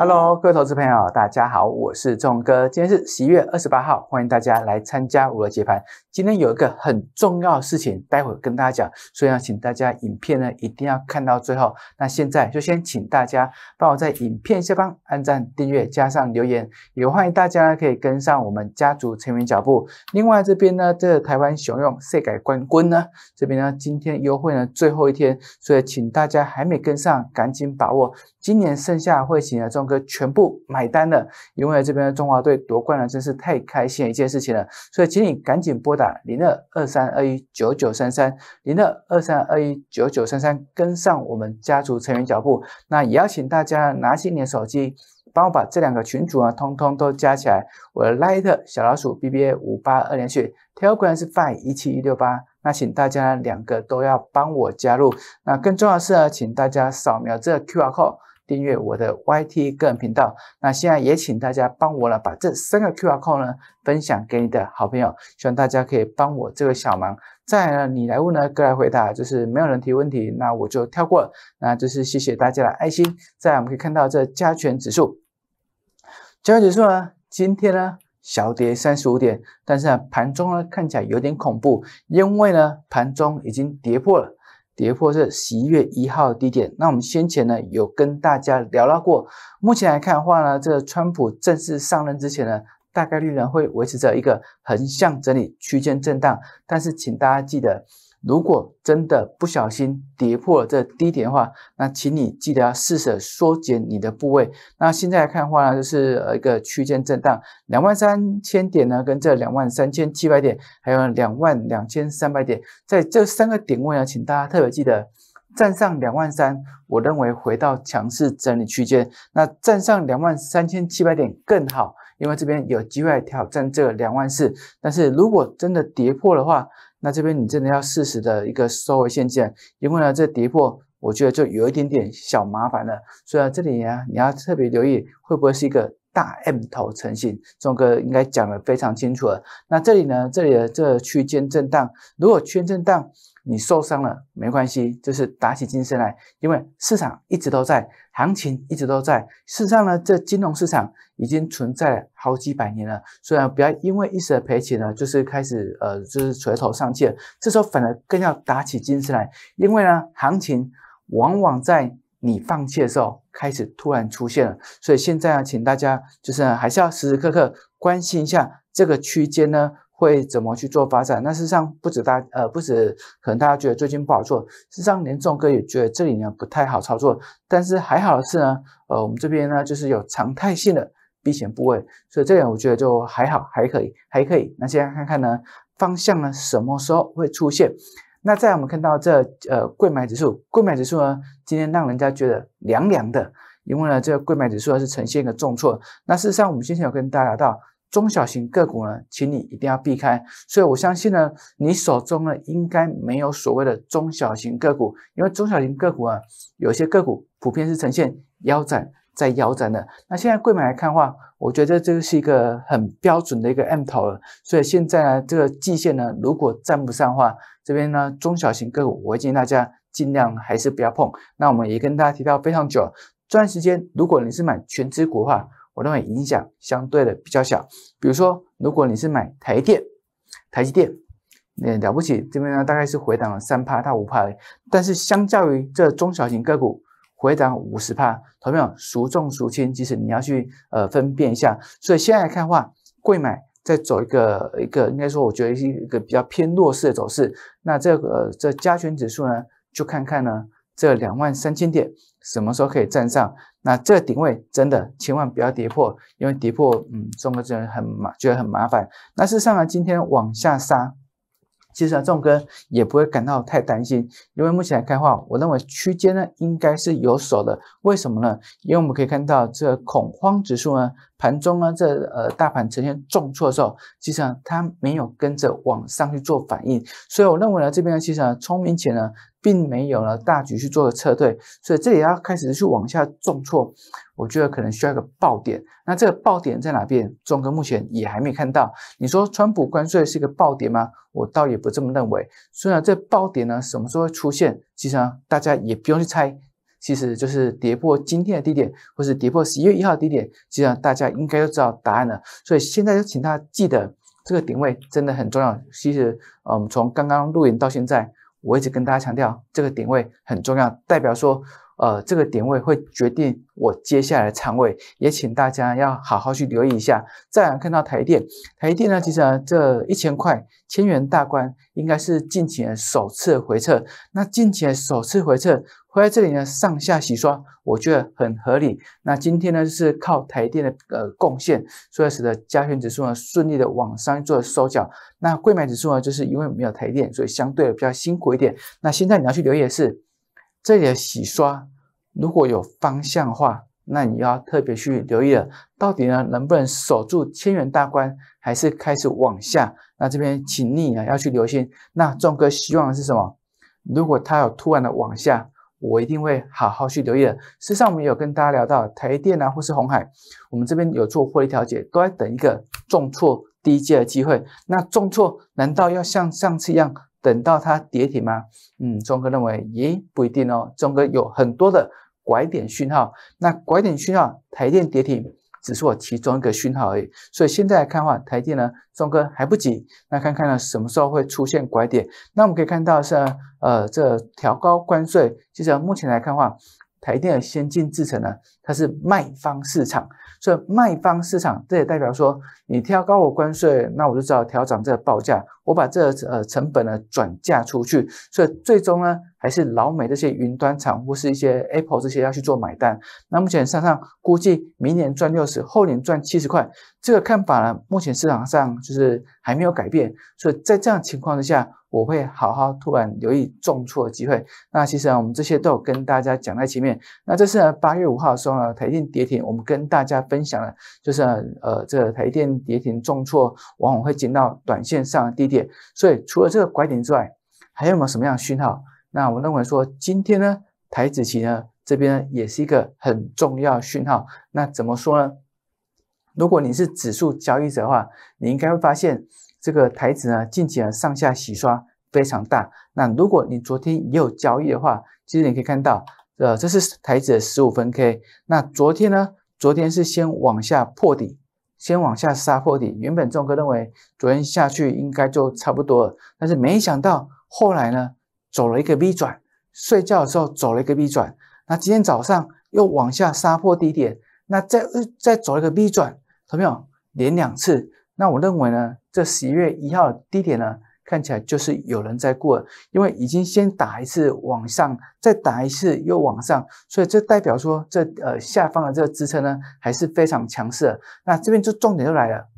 Hello，各位投资朋友，大家好，我是仲哥，今天是十一月二十八号，欢迎大家来参加五罗节盘。今天有一个很重要的事情，待会跟大家讲，所以要请大家影片呢一定要看到最后。那现在就先请大家帮我在影片下方按赞、订阅、加上留言，也欢迎大家呢可以跟上我们家族成员脚步。另外这边呢，这台湾雄用色改冠军呢，这边呢今天优惠呢最后一天，所以请大家还没跟上，赶紧把握。今年剩下会请的壮哥全部买单了，因为这边的中华队夺冠了，真是太开心的一件事情了，所以请你赶紧拨打。零二二三二一九九三三，零二二三二一九九三三，跟上我们家族成员脚步。那也邀请大家拿起你的手机，帮我把这两个群主啊，通通都加起来。我的 Light 小老鼠 B B A 五八二连续 t e l e g r a m 是 Five 一七一六八。那请大家两个都要帮我加入。那更重要的是呢，请大家扫描这个 Q R code。订阅我的 YT 个人频道。那现在也请大家帮我呢，把这三个 QR code 呢分享给你的好朋友，希望大家可以帮我这个小忙。再呢，你来问呢，哥来回答。就是没有人提问题，那我就跳过了。那就是谢谢大家的爱心。再我们可以看到这加权指数，加权指数呢，今天呢小跌三十五点，但是呢盘中呢看起来有点恐怖，因为呢盘中已经跌破了。跌破这十一月一号低点，那我们先前呢有跟大家聊到过，目前来看的话呢，这川普正式上任之前呢，大概率呢会维持着一个横向整理区间震荡，但是请大家记得。如果真的不小心跌破了这低点的话，那请你记得要试着缩减你的部位。那现在来看的话呢，就是一个区间震荡，两万三千点呢，跟这两万三千七百点，还有两万两千三百点，在这三个点位呢，请大家特别记得站上两万三，我认为回到强势整理区间。那站上两万三千七百点更好，因为这边有机会挑战这两万四。但是如果真的跌破的话，那这边你真的要适时的一个收回现制，因为呢，这跌破，我觉得就有一点点小麻烦了。所以啊，这里呀，你要特别留意，会不会是一个大 M 头成型？钟哥应该讲得非常清楚了。那这里呢，这里的这区间震荡，如果圈震荡。你受伤了没关系，就是打起精神来，因为市场一直都在，行情一直都在。事实上呢，这金融市场已经存在了好几百年了。虽然不要因为一时的赔钱呢，就是开始呃，就是垂头丧气。这时候反而更要打起精神来，因为呢，行情往往在你放弃的时候开始突然出现了。所以现在啊，请大家就是还是要时时刻刻关心一下这个区间呢。会怎么去做发展？那事实上不止大呃，不止可能大家觉得最近不好做，事实上连众哥也觉得这里呢不太好操作。但是还好的是呢，呃，我们这边呢就是有常态性的避险部位，所以这点我觉得就还好，还可以，还可以。那现在看看呢方向呢什么时候会出现？那在我们看到这呃，贵买指数，贵买指数呢今天让人家觉得凉凉的，因为呢这个贵买指数是呈现一个重挫。那事实上我们先前有跟大家聊到。中小型个股呢，请你一定要避开。所以我相信呢，你手中呢应该没有所谓的中小型个股，因为中小型个股啊，有些个股普遍是呈现腰斩在腰斩的。那现在贵买来看的话，我觉得这是一个很标准的一个 M 头了。所以现在呢，这个季线呢，如果站不上话，这边呢中小型个股，我建议大家尽量还是不要碰。那我们也跟大家提到非常久，这段时间如果你是买全资股的话。我认为影响相对的比较小，比如说，如果你是买台电、台积电，那了不起，这边呢大概是回档了三趴到五趴，但是相较于这中小型个股回档五十帕，同样孰重孰轻？即使你要去呃分辨一下。所以现在看的话，贵买在走一个一个，应该说我觉得是一个比较偏弱势的走势。那这个这加权指数呢，就看看呢。这两万三千点什么时候可以站上？那这顶位真的千万不要跌破，因为跌破，嗯，中哥真的很麻，觉得很麻烦。那事实上呢，今天往下杀，其实啊，钟哥也不会感到太担心，因为目前来看的话，我认为区间呢应该是有守的。为什么呢？因为我们可以看到这恐慌指数呢。盘中呢，这呃大盘呈现重挫的时候，其实呢它没有跟着往上去做反应，所以我认为呢，这边呢其实呢聪明且呢并没有呢大局去做的撤退，所以这里要开始去往下重挫，我觉得可能需要一个爆点。那这个爆点在哪边？中哥目前也还没看到。你说川普关税是一个爆点吗？我倒也不这么认为。虽然这爆点呢什么时候会出现，其实呢大家也不用去猜。其实就是跌破今天的低点，或是跌破十一月一号低点，实际上大家应该都知道答案了。所以现在就请家记得，这个点位真的很重要。其实，嗯，从刚刚录影到现在，我一直跟大家强调，这个点位很重要，代表说。呃，这个点位会决定我接下来的仓位，也请大家要好好去留意一下。再来看到台电，台电呢，其实呢这一千块千元大关应该是近期的首次回撤。那近期的首次回撤，回在这里呢上下洗刷，我觉得很合理。那今天呢是靠台电的呃贡献，所以使得加权指数呢顺利的往上做收缴。那贵买指数呢，就是因为没有台电，所以相对比较辛苦一点。那现在你要去留意的是。这里的洗刷如果有方向化，那你要特别去留意了，到底呢能不能守住千元大关，还是开始往下？那这边请你啊要去留心。那庄哥希望的是什么？如果它有突然的往下，我一定会好好去留意的。事实上，我们有跟大家聊到台电啊，或是红海，我们这边有做获利调节，都在等一个重挫低阶的机会。那重挫难道要像上次一样？等到它跌停吗？嗯，钟哥认为也不一定哦。钟哥有很多的拐点讯号，那拐点讯号，台电跌停只是我其中一个讯号而已。所以现在来看的话，台电呢，钟哥还不急。那看看呢，什么时候会出现拐点？那我们可以看到是呃，这调高关税，就实目前来看的话，台电的先进制成呢。它是卖方市场，所以卖方市场这也代表说，你挑高我关税，那我就只好调涨这个报价，我把这呃成本呢转嫁出去，所以最终呢还是老美这些云端厂或是一些 Apple 这些要去做买单。那目前上上估计明年赚六十，后年赚七十块，这个看法呢目前市场上就是还没有改变。所以在这样情况之下，我会好好突然留意重挫的机会。那其实啊我们这些都有跟大家讲在前面。那这是八月五号的时候。啊，台电跌停，我们跟大家分享了，就是呃，这个台电跌停重挫，往往会进到短线上低点。所以除了这个拐点之外，还有没有什么样的讯号？那我认为说，今天呢，台子期呢这边也是一个很重要讯号。那怎么说呢？如果你是指数交易者的话，你应该会发现这个台子呢近期呢上下洗刷非常大。那如果你昨天也有交易的话，其实你可以看到。呃，这是台指的十五分 K。那昨天呢？昨天是先往下破底，先往下杀破底。原本众哥认为昨天下去应该就差不多了，但是没想到后来呢，走了一个 V 转。睡觉的时候走了一个 V 转，那今天早上又往下杀破低点，那再再走一个 V 转，看到没有？连两次。那我认为呢，这十一月一号低点呢？看起来就是有人在过，因为已经先打一次往上，再打一次又往上，所以这代表说这呃下方的这个支撑呢还是非常强势。那这边就重点就来了，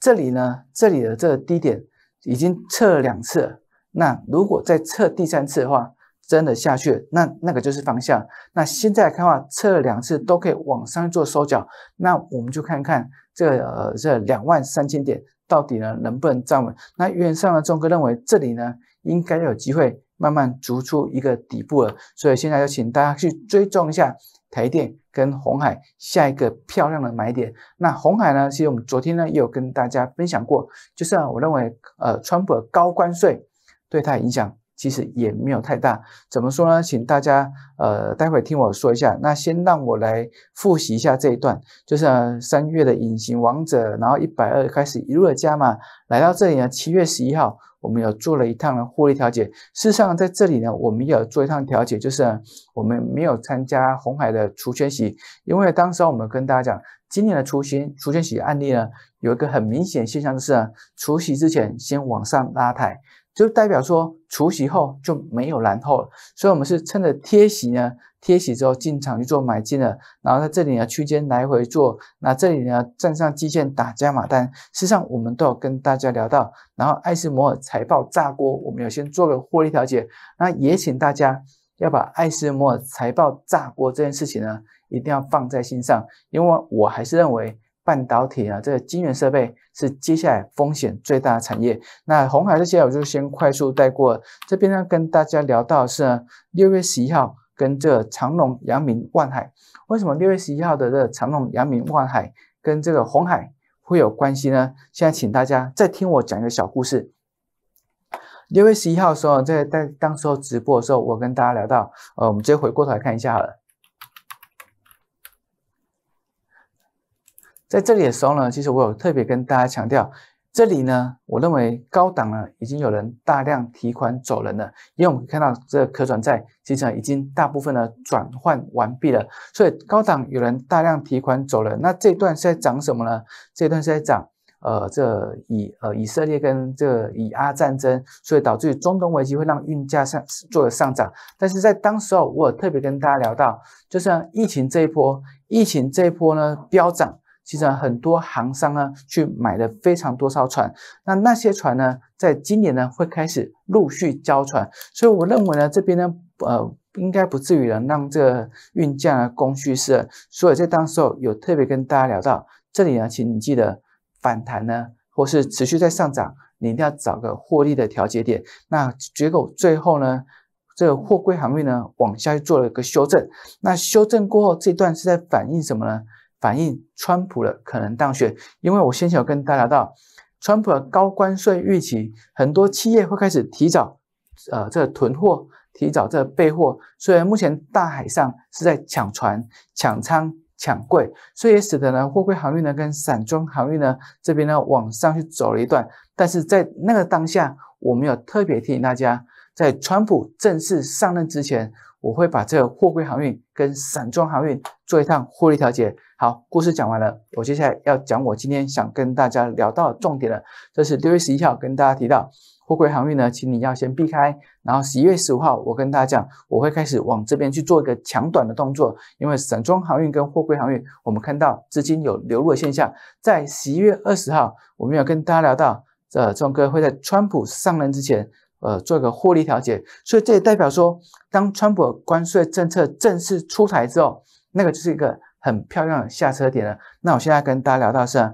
这里呢这里的这个低点已经测了两次，那如果再测第三次的话。真的下去，那那个就是方向。那现在看的话，测了两次都可以往上做收脚，那我们就看看这呃这两万三千点到底呢能不能站稳。那原上呢，钟哥认为这里呢应该有机会慢慢逐出一个底部了，所以现在要请大家去追踪一下台电跟红海下一个漂亮的买点。那红海呢，其实我们昨天呢也有跟大家分享过，就是啊，我认为呃川普的高关税对它影响。其实也没有太大，怎么说呢？请大家呃，待会听我说一下。那先让我来复习一下这一段，就是三月的隐形王者，然后一百二开始一路的加码，来到这里呢，七月十一号，我们有做了一趟的获利调节。事实上，在这里呢，我们有做一趟调节，就是我们没有参加红海的除权洗，因为当时我们跟大家讲，今年的除新除权洗案例呢，有一个很明显现象就是除洗之前先往上拉抬。就代表说除息后就没有蓝后了，所以我们是趁着贴息呢，贴息之后进场去做买进的，然后在这里呢区间来回做，那这里呢站上基线打加码单。事实上，我们都有跟大家聊到，然后艾斯摩尔财报炸锅，我们要先做个获利调节。那也请大家要把艾斯摩尔财报炸锅这件事情呢，一定要放在心上，因为我还是认为。半导体啊，这个晶圆设备是接下来风险最大的产业。那红海这些，我就先快速带过。这边呢，跟大家聊到是六月十一号，跟这长隆、阳明、万海，为什么六月十一号的这个长隆、阳明、万海跟这个红海会有关系呢？现在请大家再听我讲一个小故事。六月十一号的时候，在在当时候直播的时候，我跟大家聊到，呃，我们直接回过头来看一下。好了。在这里的时候呢，其实我有特别跟大家强调，这里呢，我认为高档呢已经有人大量提款走人了，因为我们看到这个可转债其实已经大部分的转换完毕了，所以高档有人大量提款走人。那这段是在讲什么呢？这段是在讲，呃，这以呃以色列跟这以阿战争，所以导致中东危机会让运价上做了上涨。但是在当时候，我有特别跟大家聊到，就像疫情这一波，疫情这一波呢飙涨。其实很多航商呢去买了非常多艘船，那那些船呢，在今年呢会开始陆续交船，所以我认为呢，这边呢，呃，应该不至于能让这个运价呢供需失。所以在当时候有特别跟大家聊到，这里呢，请记得反弹呢，或是持续在上涨，你一定要找个获利的调节点。那结果最后呢，这个货柜航运呢往下去做了一个修正，那修正过后这段是在反映什么呢？反映川普的可能当选，因为我先前有跟大家到，川普的高关税预期，很多企业会开始提早，呃，这囤货，提早这备货。虽然目前大海上是在抢船、抢仓、抢柜，所以也使得呢货柜航运呢跟散装航运呢这边呢往上去走了一段。但是在那个当下，我们要特别提醒大家，在川普正式上任之前，我会把这个货柜航运跟散装航运做一趟获利调节。好，故事讲完了。我接下来要讲，我今天想跟大家聊到重点了。这是六月十一号跟大家提到货柜航运呢，请你要先避开。然后十一月十五号，我跟大家讲，我会开始往这边去做一个抢短的动作，因为散装航运跟货柜航运，我们看到资金有流入的现象。在十一月二十号，我们有跟大家聊到，呃，种哥会在川普上任之前，呃，做一个获利调节。所以这也代表说，当川普关税政策正式出台之后，那个就是一个。很漂亮，下车点了。那我现在跟大家聊到是，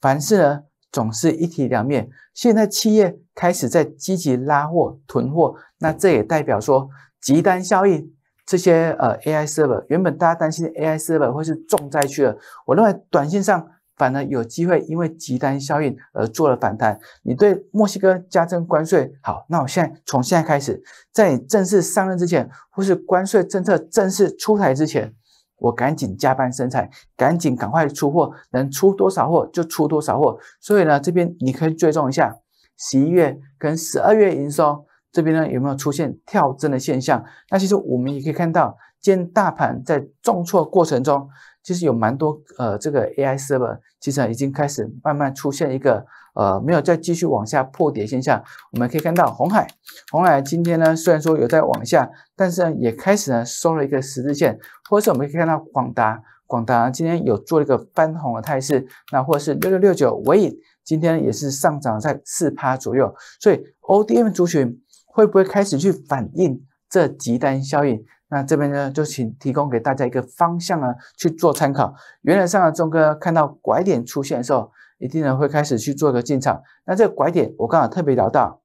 凡事呢总是一体两面。现在企业开始在积极拉货囤货，那这也代表说集单效应。这些呃 AI server 原本大家担心 AI server 会是重灾区的，我认为短线上反而有机会因为集单效应而做了反弹。你对墨西哥加征关税好，那我现在从现在开始，在你正式上任之前，或是关税政策正式出台之前。我赶紧加班生产，赶紧赶快出货，能出多少货就出多少货。所以呢，这边你可以追踪一下十一月跟十二月营收这边呢有没有出现跳增的现象。那其实我们也可以看到，天大盘在重挫过程中。其实有蛮多呃，这个 AI server 其实已经开始慢慢出现一个呃，没有再继续往下破跌现象。我们可以看到红海，红海今天呢虽然说有在往下，但是呢也开始呢收了一个十字线，或者是我们可以看到广达，广达今天有做一个翻红的态势，那或者是六六六九尾影今天也是上涨在四趴左右，所以 O D M 族群会不会开始去反映这极单效应？那这边呢，就请提供给大家一个方向啊，去做参考。原则上啊，钟哥看到拐点出现的时候，一定呢会开始去做一个进场。那这个拐点，我刚好特别聊到，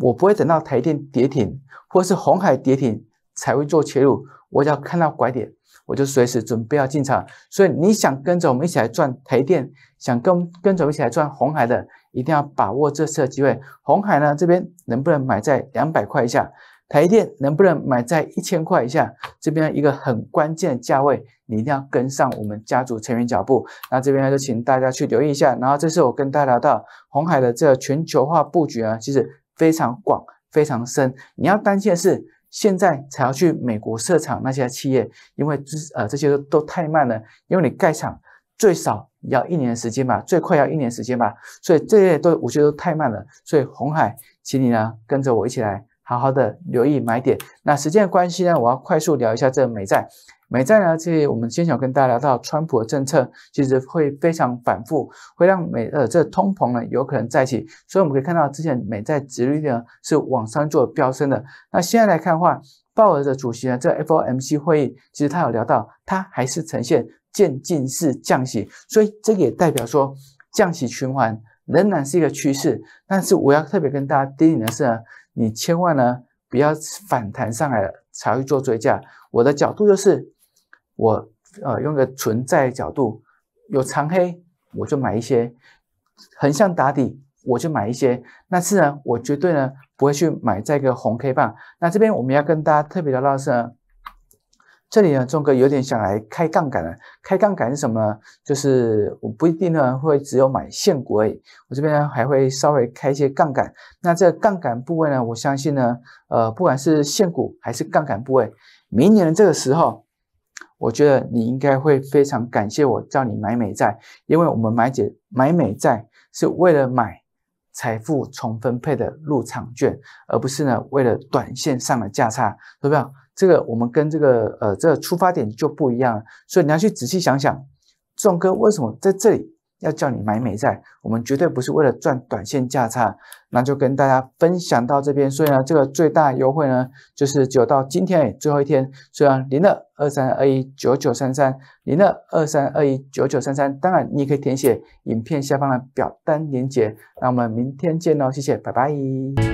我不会等到台电跌停或是红海跌停才会做切入，我要看到拐点，我就随时准备要进场。所以你想跟着我们一起来赚台电，想跟跟着们一起来赚红海的，一定要把握这次的机会。红海呢，这边能不能买在两百块以下？台电能不能买在一千块以下？这边一个很关键的价位，你一定要跟上我们家族成员脚步。那这边就请大家去留意一下。然后，这是我跟大家聊到红海的这个全球化布局啊，其实非常广、非常深。你要担心的是，现在才要去美国设厂那些企业，因为这呃这些都太慢了。因为你盖厂最少要一年时间吧，最快要一年时间吧，所以这些都我觉得都太慢了。所以红海，请你呢跟着我一起来。好好的留意买点。那时间关系呢，我要快速聊一下这个美债。美债呢，这我们先想跟大家聊到川普的政策，其实会非常反复，会让美呃这通膨呢有可能再起。所以我们可以看到，之前美债殖率呢是往上做飙升的。那现在来看的话，鲍尔的主席呢，这 FOMC 会议其实他有聊到，他还是呈现渐进式降息。所以这也代表说，降息循环仍然是一个趋势。但是我要特别跟大家提醒的是呢，你千万呢不要反弹上来了才会做追加。我的角度就是，我呃用个存在角度，有长黑我就买一些，横向打底我就买一些。那是呢，我绝对呢不会去买在一个红 K 棒。那这边我们要跟大家特别的唠声。这里呢，钟哥有点想来开杠杆了。开杠杆是什么？呢？就是我不一定呢会只有买现股而已，我这边呢还会稍微开一些杠杆。那这杠杆部位呢，我相信呢，呃，不管是现股还是杠杆部位，明年的这个时候，我觉得你应该会非常感谢我叫你买美债，因为我们买解买美债是为了买。财富重分配的入场券，而不是呢为了短线上的价差。不对？这个我们跟这个呃这个出发点就不一样，所以你要去仔细想想，壮哥为什么在这里？要叫你买美债，我们绝对不是为了赚短线价差。那就跟大家分享到这边，所以呢，这个最大优惠呢，就是只有到今天哎，最后一天，所以零二二三二一九九三三，零二二三二一九九三三。当然，你也可以填写影片下方的表单链接。那我们明天见喽，谢谢，拜拜。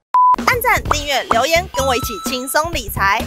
按赞、订阅、留言，跟我一起轻松理财。